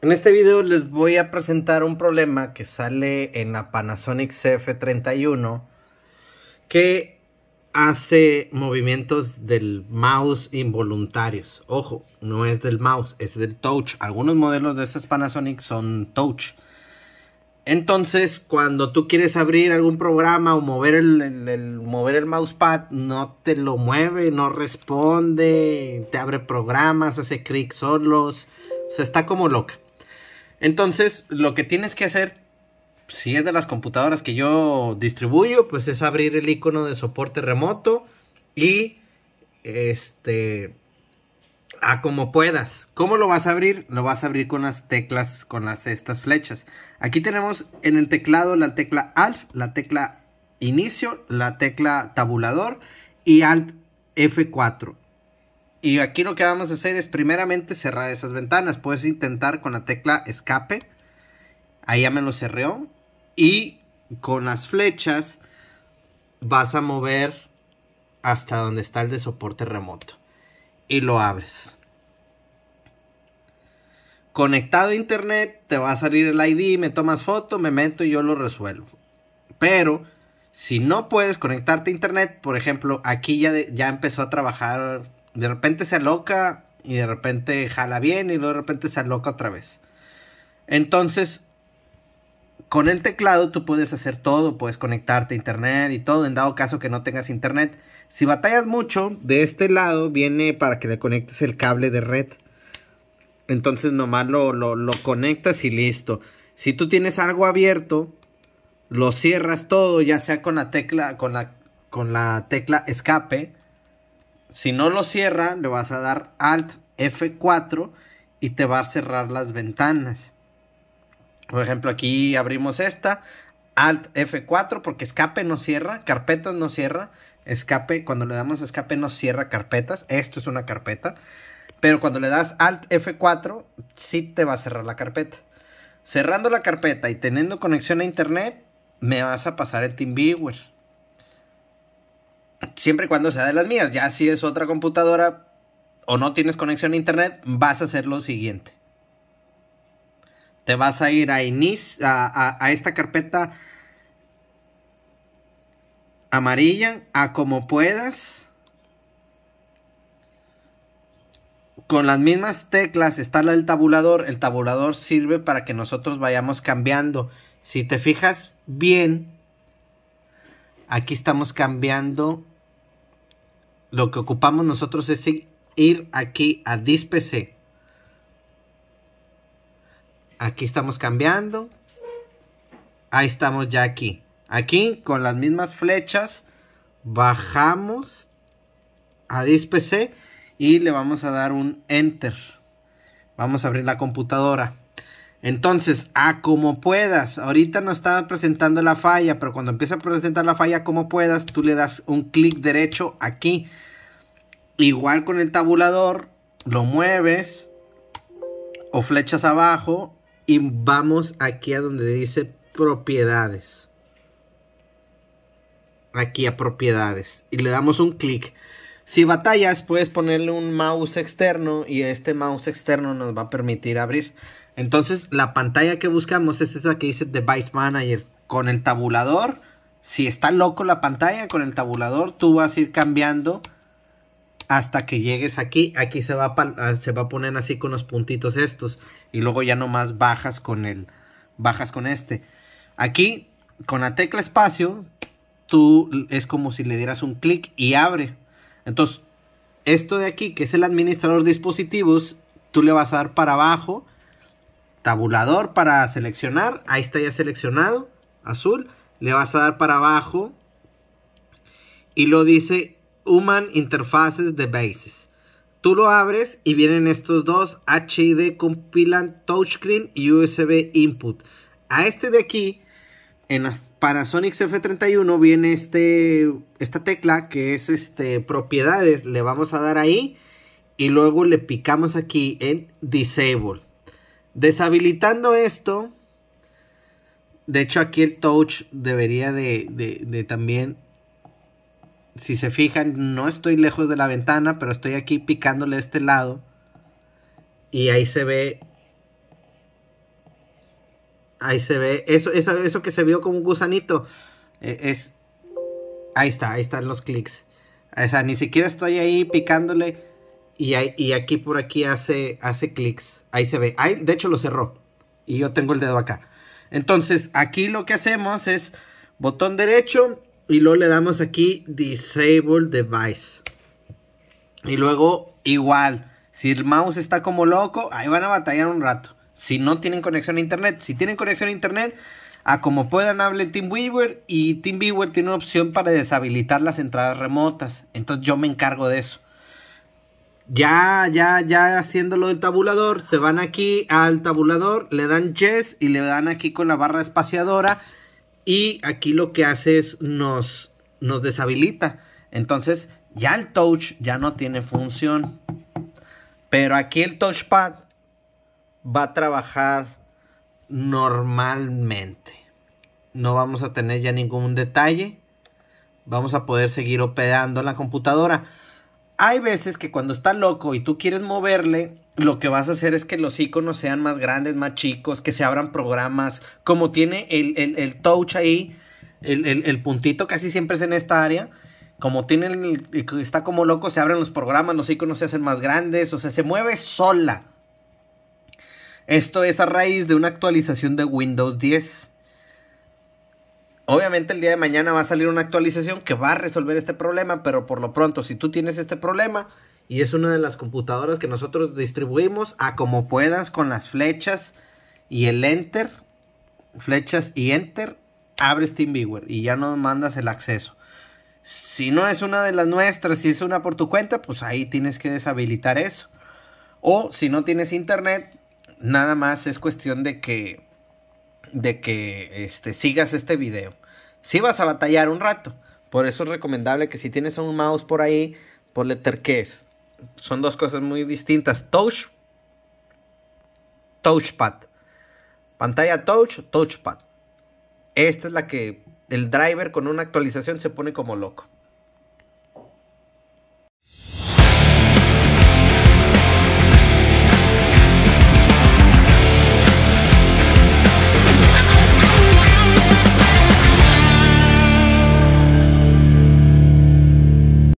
En este video les voy a presentar un problema que sale en la Panasonic CF31 que hace movimientos del mouse involuntarios. Ojo, no es del mouse, es del touch. Algunos modelos de estas Panasonic son touch. Entonces, cuando tú quieres abrir algún programa o mover el, mover el mousepad, no te lo mueve, no responde, te abre programas, hace clics solos. O sea, está como loca. Entonces, lo que tienes que hacer, si es de las computadoras que yo distribuyo, pues es abrir el icono de soporte remoto y este a como puedas. ¿Cómo lo vas a abrir? Lo vas a abrir con las teclas, con las estas flechas. Aquí tenemos en el teclado la tecla Alt, la tecla Inicio, la tecla Tabulador y Alt F4. Y aquí lo que vamos a hacer es primeramente cerrar esas ventanas. Puedes intentar con la tecla escape. Ahí ya me lo cerré Y con las flechas vas a mover hasta donde está el de soporte remoto. Y lo abres. Conectado a internet, te va a salir el ID, me tomas foto, me meto y yo lo resuelvo. Pero si no puedes conectarte a internet, por ejemplo, aquí ya, ya empezó a trabajar de repente se aloca y de repente jala bien y luego de repente se aloca otra vez. Entonces, con el teclado tú puedes hacer todo, puedes conectarte a internet y todo, en dado caso que no tengas internet. Si batallas mucho, de este lado viene para que le conectes el cable de red. Entonces nomás lo, lo, conectas y listo. Si tú tienes algo abierto, lo cierras todo, ya sea con la tecla, con la, con la tecla escape si no lo cierra, le vas a dar Alt F4 y te va a cerrar las ventanas. Por ejemplo, aquí abrimos esta, Alt F4 porque escape no cierra, carpetas no cierra, escape, cuando le damos escape no cierra carpetas, esto es una carpeta, pero cuando le das Alt F4 sí te va a cerrar la carpeta. Cerrando la carpeta y teniendo conexión a internet, me vas a pasar el TeamViewer siempre y cuando sea de las mías. Ya si es otra computadora o no tienes conexión a internet, vas a hacer lo siguiente. Te vas a ir a, inicio, a, a esta carpeta amarilla, a como puedas. Con las mismas teclas está el tabulador. El tabulador sirve para que nosotros vayamos cambiando. Si te fijas bien, Aquí estamos cambiando. Lo que ocupamos nosotros es ir aquí a dispc. Aquí estamos cambiando. Ahí estamos ya aquí. Aquí con las mismas flechas bajamos a dispc y le vamos a dar un enter. Vamos a abrir la computadora. Entonces, a como puedas, ahorita no está presentando la falla, pero cuando empieza a presentar la falla como puedas, tú le das un clic derecho aquí. Igual con el tabulador, lo mueves o flechas abajo y vamos aquí a donde dice propiedades. Aquí a propiedades y le damos un clic. Si batallas, puedes ponerle un mouse externo y este mouse externo nos va a permitir abrir. Entonces, la pantalla que buscamos es esa que dice Device Manager. Con el tabulador, si está loco la pantalla, con el tabulador tú vas a ir cambiando hasta que llegues aquí. Aquí se va a, ah, poner así con los puntitos estos y luego ya nomás bajas con el bajas con este. Aquí con la tecla espacio tú es como si le dieras un clic y abre. Entonces, esto de aquí, que es el administrador de dispositivos, tú le vas a dar para abajo, tabulador para seleccionar, ahí está ya seleccionado, azul, le vas a dar para abajo y lo dice Human Interfaces de Devices. Tú lo abres y vienen estos dos, HID compilan Touchscreen y USB Input. A este de aquí, en las para Sonic F31 viene este, esta tecla que es este, propiedades, le vamos a dar ahí y luego le picamos aquí en Disable. Deshabilitando esto, de hecho aquí el touch debería de, de, de también si se fijan, no estoy lejos de la ventana, pero estoy aquí picándole a este lado. Y ahí se ve Ahí se ve, eso, eso que se vio como un gusanito, e, es, ahí está, ahí están los clics. O sea, ni siquiera estoy ahí picándole y, aquí por aquí hace, hace clics, ahí se ve. Ahí, de hecho lo cerró y yo tengo el dedo acá. Entonces aquí lo que hacemos es botón derecho y luego le damos aquí Disable Device. Y luego igual, si el mouse está como loco, ahí van a batallar un rato si no tienen conexión a internet. Si tienen conexión a internet, a como puedan hable TeamViewer y TeamViewer tiene una opción para deshabilitar las entradas remotas. Entonces yo me encargo de eso. Ya, ya, ya haciéndolo del tabulador, se van aquí al tabulador, le dan yes y le dan aquí con la barra espaciadora y aquí lo que hace es nos, nos deshabilita. Entonces ya el touch ya no tiene función. Pero aquí el touchpad va a trabajar normalmente. No vamos a tener ya ningún detalle. Vamos a poder seguir operando la computadora. Hay veces que cuando está loco y tú quieres moverle, lo que vas a hacer es que los iconos sean más grandes, más chicos, que se abran programas. Como tiene el, el, touch ahí, el, puntito casi siempre es en esta área. Como tiene está como loco, se abren los programas, los iconos se hacen más grandes, o sea, se mueve sola. Esto es a raíz de una actualización de Windows 10. Obviamente el día de mañana va a salir una actualización que va a resolver este problema, pero por lo pronto, si tú tienes este problema y es una de las computadoras que nosotros distribuimos a como puedas con las flechas y el enter, flechas y enter, abres TeamViewer y ya nos mandas el acceso. Si no es una de las nuestras, si es una por tu cuenta, pues ahí tienes que deshabilitar eso. O si no tienes internet, nada más es cuestión de que, de que este, sigas este video. Si vas a batallar un rato, por eso es recomendable que si tienes un mouse por ahí, ponle terqués. Son dos cosas muy distintas. Touch, touchpad. Pantalla touch, touchpad. Esta es la que el driver con una actualización se pone como loco.